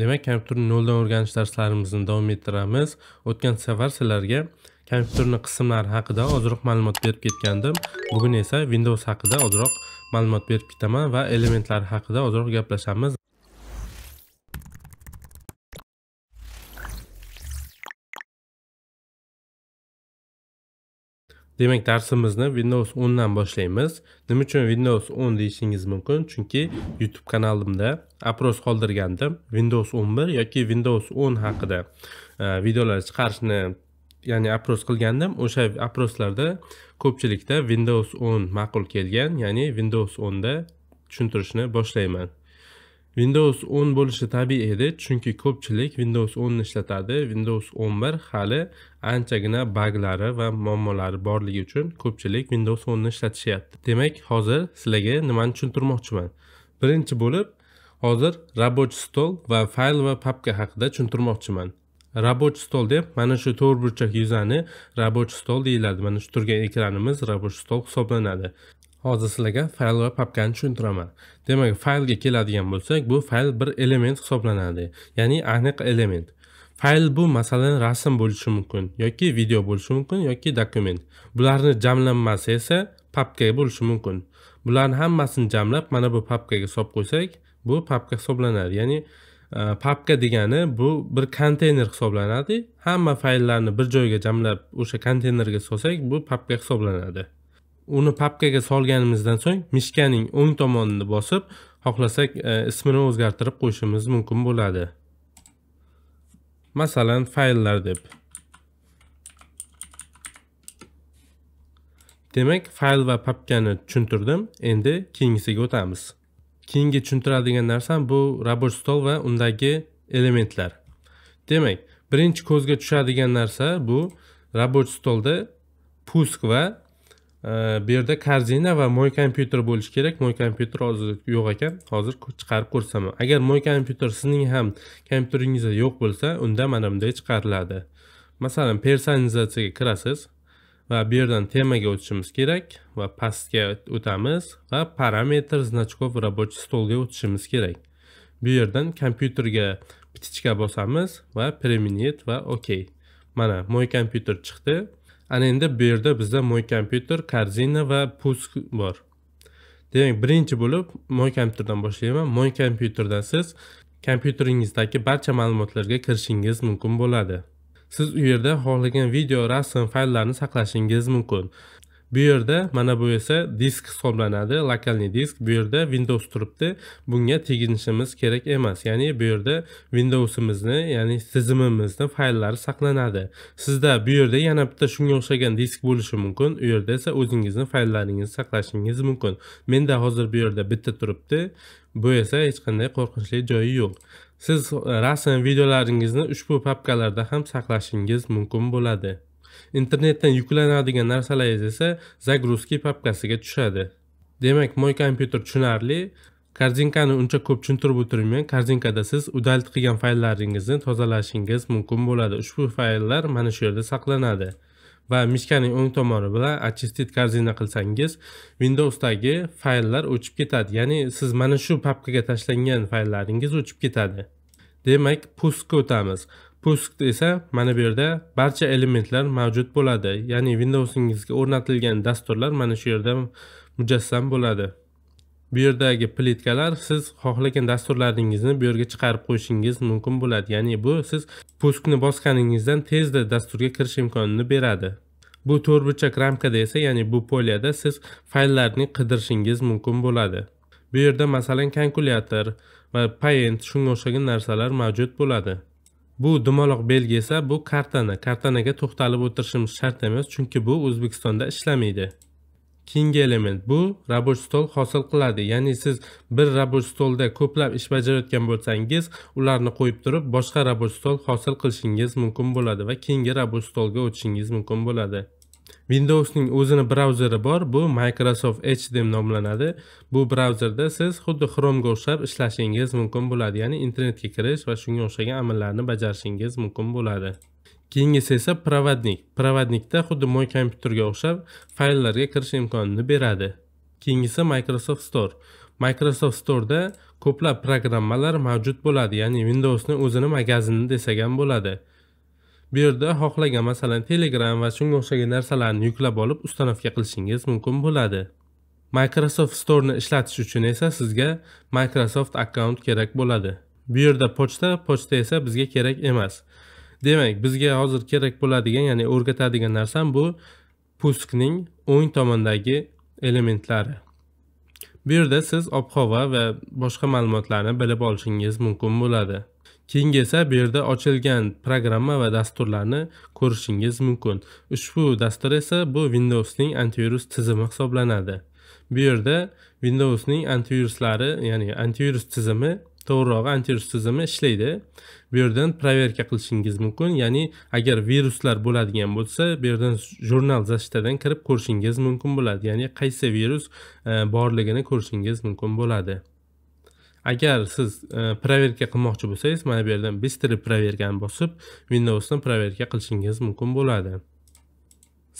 demak kompyuterni noldan o'rganish darslarimizni davom ettiramiz o'tgan safar sizlarga kompyuterni qismlari haqida ozroq ma'lumot berib ketgandim bugun esa windows haqida ozroq ma'lumot berib ketaman va elementlari haqida ozroq gaplashamiz demak darsimizni windows 10 dan boshlaymiz nima uchun windows 10 deyishingiz mumkin chunki youtube kanalimda apros qoldirgandim windows 11 yoki windows 10 haqida e, videolar chiqarishni ya'ni apros qilgandim o'sha aproslarda ko'pchilikda windows 10 ma'qul kelgan ya'ni windows 10 da tushuntirishni boshlayman windows 10 bo'lishi tabiiy edi chunki ko'pchilik windows 10 ni ishlatadi windows 11 hali anchagina baglari va muammolari borligi uchun ko'pchilik windows 10 ni ishlatishyapti demak hozir sizlarga nimani tushuntirmoqchiman birinchi bo'lib hozir рабочий stol va fayl va papka haqida tushuntirmoqchiman рабочий stol deb mana shu to'rt burchak yuzani рабочий stol deyiladi mana shu turgan ekranimiz рабочий stol hisoblanadi hozir sizlarga fayl va papkani tushuntiraman demak faylga keladigan bo'lsak bu fayl bir element hisoblanadi ya'ni aniq element fayl bu masalan rasm bo'lishi mumkin yoki video bo'lishi mumkin yoki dokument bularni jamlanmasi esa papka bo'lishi mumkin bularni hammasini jamlab mana bu papkaga solib qo'ysak bu papka hisoblanadi ya'ni e, papka degani bu bir konteyner hisoblanadi hamma fayllarni bir joyga jamlab o'sha konteynerga solsak bu papka hisoblanadi uni papkaga solganimizdan so'ng mishkaning o'ng tomonini bosib xohlasak e, ismini o'zgartirib qo'yishimiz mumkin bo'ladi masalan fayllar deb demak fayl va papkani tushuntirdim endi keyingisiga o'tamiz keyingi tushuntiradigan narsam bu robot stol va undagi elementlar demak birinchi ko'zga tushadigan narsa bu robot stolda pusk va bu yerda korzina va moy kompyuter bo'lishi kerak moy kompyuter hozir yo'q ekan hozir chiqarib ko'rsaman agar moy kompyuter sizning ham kompyuteringizda yo'q bo'lsa unda mana bunday chiqariladi masalan personalizatsiyaga kirasiz va bu yerdan temaga o'tishimiz kerak va pastga o'tamiz va parametr значков рабочий stolga o'tishimiz kerak bu yerdan kompyuterga ptichka bosamiz va применить va ok mana moy kompyuter chiqdi ana endi bu yerda bizda moy kompyuter korzina va pusk bor demak birinchi bo'lib moy kompyuterdan boshlayman moy kompyuterdan siz kompyuteringizdagi barcha ma'lumotlarga kirishingiz mumkin bo'ladi siz u yerda xohlagan video rasm fayllarni saqlashingiz mumkin bu yerda mana bu esa disk hisoblanadi lokalniy disk bu yerda windows turibdi bunga teginishimiz kerak emas ya'ni bu yerda windowsimizni ya'ni tizimimizni fayllari saqlanadi sizda bu yerda yana bitta shunga o'xshagan disk bo'lishi mumkin u yerda esa o'zingizni fayllaringizni saqlashingiz mumkin menda hozir bu yerda bitta turibdi bu esa hech qanday qo'rqinchli joyi yo'q siz e, rasm videolaringizni ushbu papkalarda ham saqlashingiz mumkin bo'ladi internetdan yuklanadigan narsalaringiz esa загрузки papkasiga tushadi demak moy kompyuter tushunarli korzinkani uncha ko'p tushuntirib o'tirmayman korzinkada siz udalt qilgan fayllaringizni tozalashingiz mumkin bo'ladi ushbu fayllar mana shu yerda saqlanadi va mishkaning o'ng tomoni bilan очистить korzina qilsangiz windowsdagi fayllar o'chib ketadi ya'ni siz mana shu papkaga tashlangan fayllaringiz o'chib ketadi demak pustga o'tamiz Puskda esa mana bu yerda barcha elementlar mavjud bo'ladi ya'ni windowsingizga o'rnatilgan dasturlar mana shu yerda mujassam bo'ladi bu yerdagi plitkalar siz xohlagan dasturlaringizni bu yerga chiqarib qo'yishingiz mumkin bo'ladi ya'ni bu siz puskni bosganingizdan tezda dasturga kirish imkonini beradi bu to'rtburchak ramkada esa ya'ni bu poliyada siz fayllarni qidirishingiz mumkin bo'ladi bu yerda masalan kalkulyator va paint shunga o'xshagan narsalar mavjud bo'ladi bu dumaloq belgi esa bu kartani kartanaga to'xtalib o'tirishimiz shart emas chunki bu o'zbekistonda ishlamaydi keyingi element bu raboch stol hosil qiladi ya'ni siz bir raboch stolda ko'plab ish bajarayotgan bo'lsangiz ularni qo'yib turib boshqa raboch stol hosil qilishingiz mumkin bo'ladi va keyingi raboch stolga o'tishingiz mumkin bo'ladi windowsning o'zini brauzeri bor bu microsoft edge deb nomlanadi bu brauzerda siz xuddi chromega o'xshab ishlashingiz mumkin bo'ladi ya'ni internetga kirish va shunga o'xshagan amallarni bajarishingiz mumkin bo'ladi keyingisi esa provodnik provodnikda xuddi moy kompyuterga o'xshab fayllarga kirish imkonini beradi keyingisi microsoft store microsoft storeda ko'plab programmalar mavjud bo'ladi ya'ni windowsni o'zini magazini desak ham bo'ladi bu yerda xohlagan masalan telegram va shunga o'xshagan narsalarni yuklab olib ustanovka qilishingiz mumkin bo'ladi microsoft storeni ishlatish uchun esa sizga microsoft akkaunt kerak bo'ladi bu yerda pochta pochta esa bizga kerak emas demak bizga hozir kerak bo'ladigan ya'ni o'rgatadigan narsam bu puskning o'ng tomondagi elementlari bu yerda siz ob havo va boshqa ma'lumotlarni bilib olishingiz mumkin bo'ladi Keyingi esa bu yerda ochilgan programma va dasturlarni ko'rishingiz mumkin. Ushbu dastur esa bu Windowsning antivirus tizimi hisoblanadi. Bu yerda Windowsning antiviruslari, ya'ni antivirus tizimi to'g'rirog'i antivirus tizimi ishlaydi bu yerdan проверка qilishingiz mumkin ya'ni agar viruslar bo'ladigan bo'lsa bu yerdan jurnal zashtadan kirib ko'rishingiz mumkin bo'ladi ya'ni qaysi virus e, borligini ko'rishingiz mumkin bo'ladi agar siz e, proverka qilmoqchi bo'lsangiz mana bu yerdan bistri proverkani bosib windowsdan proverka qilishingiz mumkin bo'ladi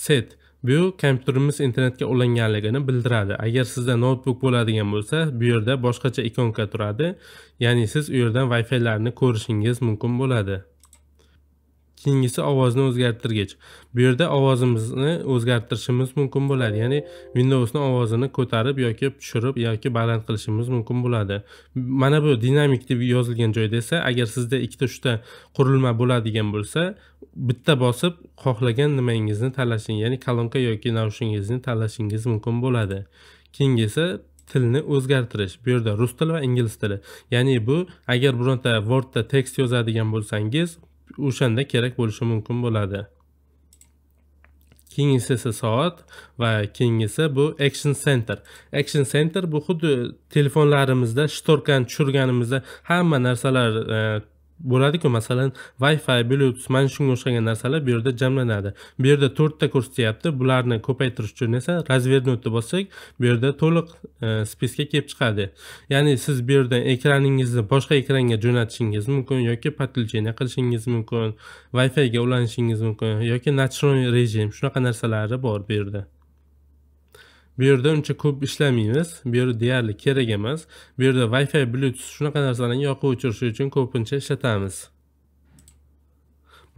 set bu kompyuterimiz internetga ulanganligini bildiradi agar sizda noutbuk bo'ladigan bo'lsa bu yerda boshqacha ikonka turadi ya'ni siz u yerdan wi filarni ko'rishingiz mumkin bo'ladi keyingisi ovozni o'zgartirgich bu yerda ovozimizni o'zgartirishimiz mumkin bo'ladi ya'ni windowsni ovozini ko'tarib yoki tushirib yoki baland qilishimiz mumkin bo'ladi mana bu dinamik deb yozilgan joyda esa agar sizda ikkita uchta qurilma bo'ladigan bo'lsa bitta bosib xohlagan nimangizni tanlashingiz ya'ni kolonka yoki naushingizni tanlashingiz mumkin bo'ladi keyingisi tilni o'zgartirish bu yerda rus tili va ingliz tili ya'ni bu agar bironta wordda tekst yozadigan bo'lsangiz o'shanda kerak bo'lishi mumkin bo'ladi keyingisi esa soat va keyingisi bu action center action center bu xuddi telefonlarimizda shtorkani tushirganimizda hamma narsalar e, bo'ladiku masalan wi fi bluetooth mana shunga o'xshagan narsalar bu yerda jamlanadi bu yerda to'rtta ko'rsatyapti bularni ko'paytirish uchun esa развернутni bossak bu yerda to'liq e, spiska kelib chiqadi ya'ni siz bu yerdan ekraningizni boshqa ekranga jo'natishingiz mumkin yoki подключение qilishingiz mumkin wi figa ulanishingiz mumkin yoki ночной rejim shunaqa narsalari bor bu yerda bu yerda uncha ko'p ishlamaymiz bu yerda deyarli kerak emas bu yerda wi fi bluetooth shunaqa narsalarni yoqib o'chirish uchun ko'pincha ishlatamiz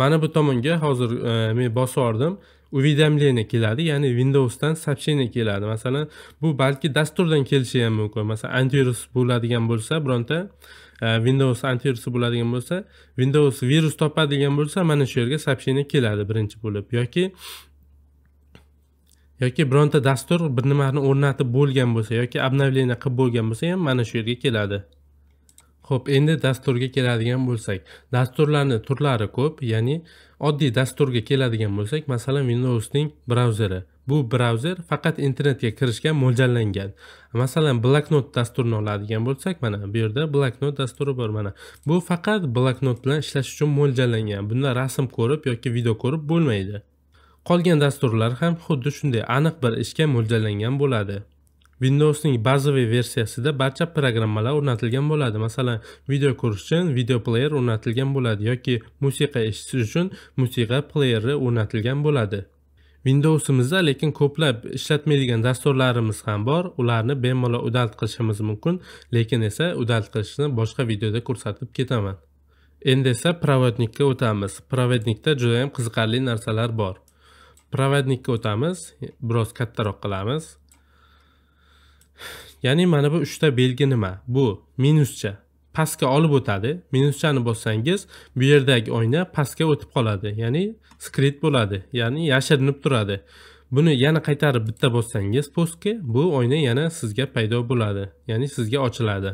mana bu tomonga hozir e, men bosib yubordim уведомление keladi ya'ni windowsdan сообщение keladi masalan bu balki dasturdan kelishi ham mumkin masalan antivirus bo'ladigan bo'lsa bironta e, windows antivirusi bo'ladigan bo'lsa windows virus topadigan bo'lsa mana shu yerga сообщение keladi birinchi bo'lib yoki yoki bironta dastur bir nimani o'rnatib bo'lgan bo'lsa yoki обновление qilib bo'lgan bo'lsa ham mana shu yerga keladi ho'p endi dasturga keladigan bo'lsak dasturlarni turlari ko'p ya'ni oddiy dasturga keladigan bo'lsak masalan windowsning brauzeri bu brauzer faqat internetga kirishga mo'ljallangan masalan blacknot dasturini oladigan bo'lsak mana bu yerda blacknot dasturi bor mana bu faqat blacknot bilan ishlash uchun mo'ljallangan bunda rasm ko'rib yoki video ko'rib bo'lmaydi Qolgan dasturlar ham xuddi shunday aniq bir ishga mo'ljallangan bo'ladi. Windows'ning bazaviy versiyasida barcha programmalar o'rnatilgan bo'ladi. Masalan, video ko'rish uchun video player o'rnatilgan bo'ladi yoki musiqa eshitish uchun musiqa playeri o'rnatilgan bo'ladi. Windows'imizda lekin ko'plab ishlatmaydigan dasturlarimiz ham bor. Ularni bemalol udalt qilishimiz mumkin, lekin esa udalt qilishni boshqa videoda ko'rsatib ketaman. Endi esa provodnikka o'tamiz. Provodnikda juda ham qiziqarli narsalar bor. provodnikka o'tamiz biroz kattaroq qilamiz ya'ni mana bu uchta belgi nima bu minuscha pastga olib o'tadi minuschani bossangiz bu yerdagi oyna pastga o'tib qoladi ya'ni skrit bo'ladi ya'ni yashirinib turadi buni yana qaytarib bitta bossangiz postga bu oyna yana sizga paydo bo'ladi ya'ni sizga ochiladi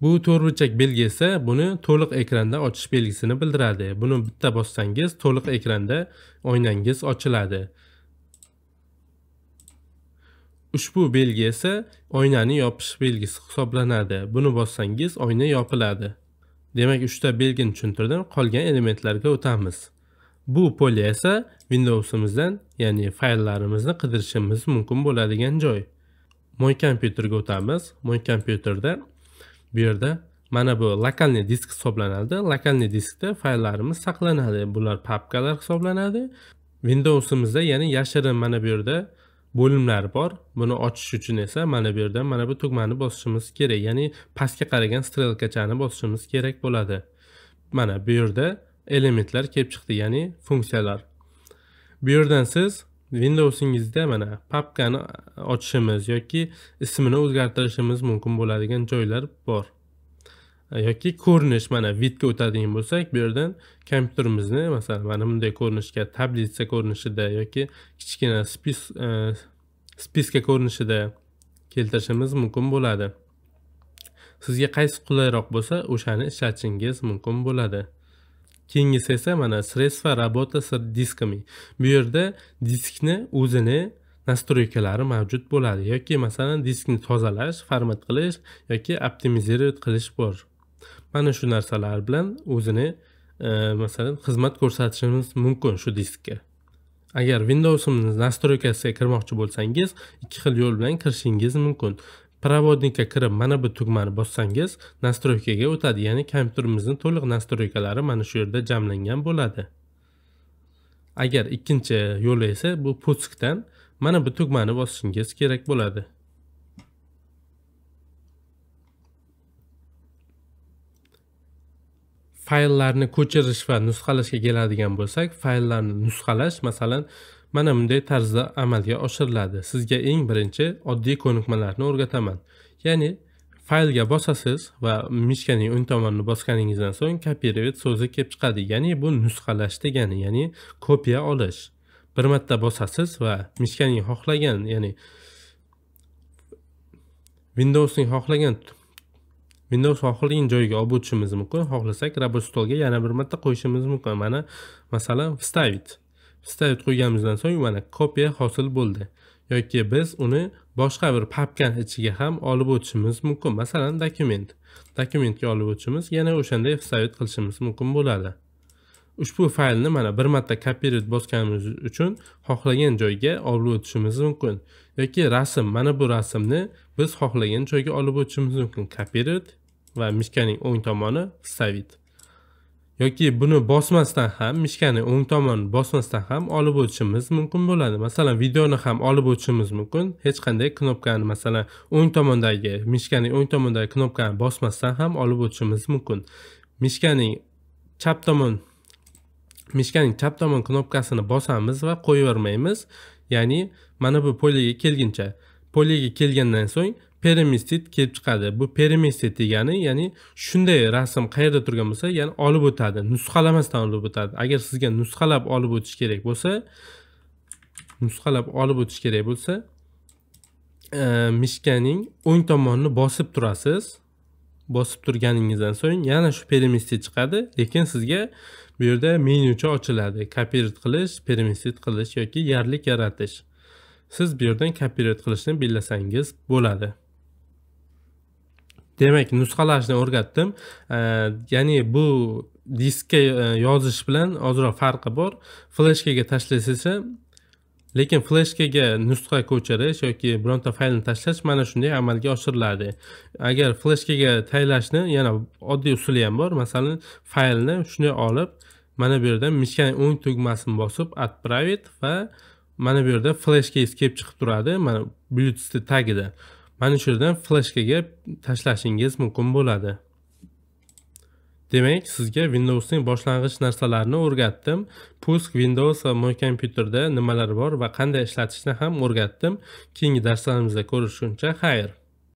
bu to'rtburchak belgi esa buni to'liq ekranda ochish belgisini bildiradi buni bitta bossangiz to'liq ekranda oynangiz ochiladi ushbu belgi esa oynani yopish belgisi hisoblanadi buni bossangiz oyna yopiladi demak uchta belgini tushuntirdim qolgan elementlarga o'tamiz bu poli esa windowsimizdan ya'ni fayllarimizni qidirishimiz mumkin bo'ladigan joy moy kompyuterga o'tamiz moy kompyuterda bu yerda mana bu lokalniy disk hisoblanadi lokalniy diskda fayllarimiz saqlanadi bular papkalar hisoblanadi windowsimizda ya'ni yashirin mana bu yerda bo'limlar bor buni ochish uchun esa mana bu yerdan mana bu tugmani bosishimiz kerak ya'ni pastga qaragan strelkachani bosishimiz kerak bo'ladi mana bu yerda elementlar kelib chiqdi ya'ni funksiyalar bu yerdan siz windowsingizda mana papkani ochishimiz yoki ismini o'zgartirishimiz mumkin bo'ladigan joylar bor yoki ko'rinish mana vidga o'tadigan bo'lsak bu yerdan kompyuterimizni masalan mana bunday ko'rinishga tablitsa ko'rinishida yoki kichkina spis e, spiska ko'rinishida keltirishimiz mumkin bo'ladi sizga qaysi qulayroq bo'lsa o'shani ishlatishingiz mumkin bo'ladi keyingisi esa mana sredstva работа с дисками bu yerda diskni o'zini nastroykalari mavjud bo'ladi yoki masalan diskni tozalash format qilish yoki optimizировать qilish bor mana shu narsalar bilan o'zini e, masalan xizmat ko'rsatishimiz mumkin shu diskka agar windowsimiz nastroykasiga kirmoqchi bo'lsangiz ikki xil yo'l bilan kirishingiz mumkin Provodnikka kirib mana bu tugmani bossangiz nastroykaga o'tadi ya'ni kompyuterimizni to'liq nastroykalari mana shu yerda jamlangan bo'ladi agar ikkinchi yo'li esa bu putskdan mana bu tugmani bosishingiz kerak bo'ladi fayllarni ko'chirish va nusxalashga keladigan bo'lsak fayllarni nusxalash masalan mana bunday tarzda amalga oshiriladi sizga eng birinchi oddiy ko'nikmalarni o'rgataman ya'ni faylga bosasiz va mishkaning o'ng tomonini bosganingizdan so'ng kopировать so'zi kelib chiqadi ya'ni bu nusxalash degani ya'ni kopiya olish bir marta bosasiz va mishkaning xohlagan ya'ni windowsning xohlagan Windows xohlagan joyga olib o'tishimiz mumkin. Xohlasak, rabot stolga yana bir marta qo'yishimiz mumkin. Mana masalan, vstavit. Vstavit qo'yganimizdan so'ng mana kopiya hosil bo'ldi. yoki biz uni boshqa bir papkan ichiga ham olib o'tishimiz mumkin. Masalan, dokument. Dokumentga olib o'tishimiz yana o'shanday vstavit qilishimiz mumkin bo'ladi. Ushbu faylni mana bir marta copyright bosganimiz uchun xohlagan joyga olib o'tishimiz mumkin. yoki rasm, mana bu rasmni biz xohlagan joyga olib o'tishimiz mumkin copyright va mishkaning o'ng tomoni stavit yoki buni bosmasdan ham mishkani o'ng tomon bosmasdan ham olib o'tishimiz mumkin bo'ladi masalan videoni ham olib o'tishimiz mumkin hech qanday knopkani masalan o'ng tomondagi mishkaning o'ng tomondagi knopkani bosmasdan ham olib o'tishimiz mumkin mishkaning chap tomon mishkaning chap tomon knopkasini bosamiz va qo'yavermaymiz ya'ni mana bu poligaga kelguncha poliga kelgandan so'ng peremistit kelib chiqadi bu peremistit degani ya'ni shunday rasm qayerda turgan bo'lsa ya'ni olib o'tadi nusxalamasdan olib o'tadi agar sizga nusxalab olib o'tish kerak bo'lsa nusxalab olib o'tish kerak bo'lsa e, mishkaning o'ng tomonini bosib turasiz bosib turganingizdan so'ng yana shu peremistit chiqadi lekin sizga bu yerda menyucha ochiladi kopirit qilish peremistit qilish yoki yarlik yaratish siz bu yerdan kopirovat qilishni belgilasangiz bo'ladi demak nusxalashni o'rgatdim ya'ni bu diskka e, yozish bilan ozroq farqi bor fleshkaga tashlasangiz lekin fleshkaga nusxa ko'chirish yoki bironta faylni tashlash mana shunday amalga oshiriladi agar fleshkaga taylashni yana oddiy usuli ham bor masalan faylni shunday olib mana bu yerdan mishkan o'ng tugmasini bosib отправить va mana bu yerda flash keys kelib chiqib turadi mana bluetoothni tagida mana shu yerdan fleshkaga tashlashingiz mumkin bo'ladi demak sizga windowsning boshlang'ich narsalarini o'rgatdim pusk windows va moy kompyuterda nimalar bor va qanday ishlatishni ham o'rgatdim keyingi darslarimizda ko'rishguncha xayr